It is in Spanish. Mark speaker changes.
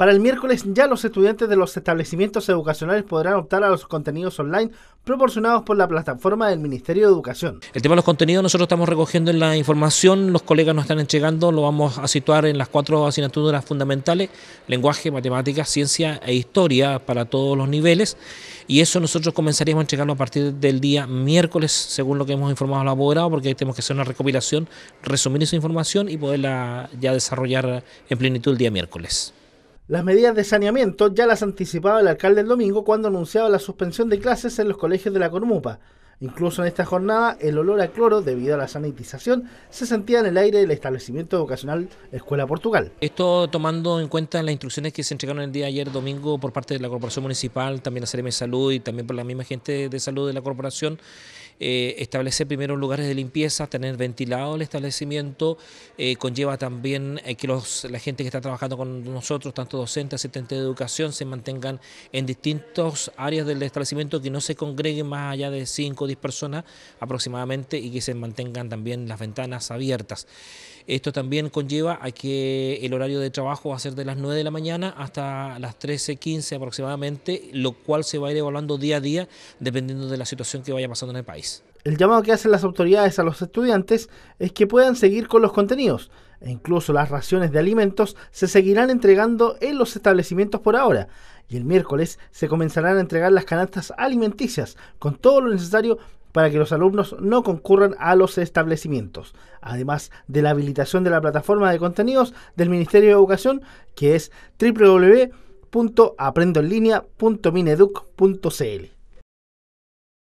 Speaker 1: Para el miércoles ya los estudiantes de los establecimientos educacionales podrán optar a los contenidos online proporcionados por la plataforma del Ministerio de Educación.
Speaker 2: El tema de los contenidos nosotros estamos recogiendo en la información, los colegas nos están entregando, lo vamos a situar en las cuatro asignaturas fundamentales, lenguaje, matemáticas, ciencia e historia para todos los niveles y eso nosotros comenzaríamos a entregarlo a partir del día miércoles según lo que hemos informado al abogado porque tenemos que hacer una recopilación, resumir esa información y poderla ya desarrollar en plenitud el día miércoles.
Speaker 1: Las medidas de saneamiento ya las anticipaba el alcalde el domingo cuando anunciaba la suspensión de clases en los colegios de la Cormupa. Incluso en esta jornada, el olor a cloro, debido a la sanitización, se sentía en el aire del establecimiento educacional Escuela Portugal.
Speaker 2: Esto tomando en cuenta las instrucciones que se entregaron el día ayer domingo por parte de la Corporación Municipal, también la de Salud y también por la misma gente de salud de la corporación, eh, establecer primero lugares de limpieza, tener ventilado el establecimiento, eh, conlleva también eh, que los, la gente que está trabajando con nosotros, tanto docentes, asistentes de educación, se mantengan en distintos áreas del establecimiento, que no se congreguen más allá de 5, personas aproximadamente y que se mantengan también las ventanas abiertas. Esto también conlleva a que el horario de trabajo va a ser de las 9 de la mañana hasta las 13.15 aproximadamente, lo cual se va a ir evaluando día a día dependiendo de la situación que vaya pasando en el país.
Speaker 1: El llamado que hacen las autoridades a los estudiantes es que puedan seguir con los contenidos e incluso las raciones de alimentos se seguirán entregando en los establecimientos por ahora. Y el miércoles se comenzarán a entregar las canastas alimenticias con todo lo necesario para que los alumnos no concurran a los establecimientos, además de la habilitación de la plataforma de contenidos del Ministerio de Educación, que es www.aprendoenlinea.mineduc.cl.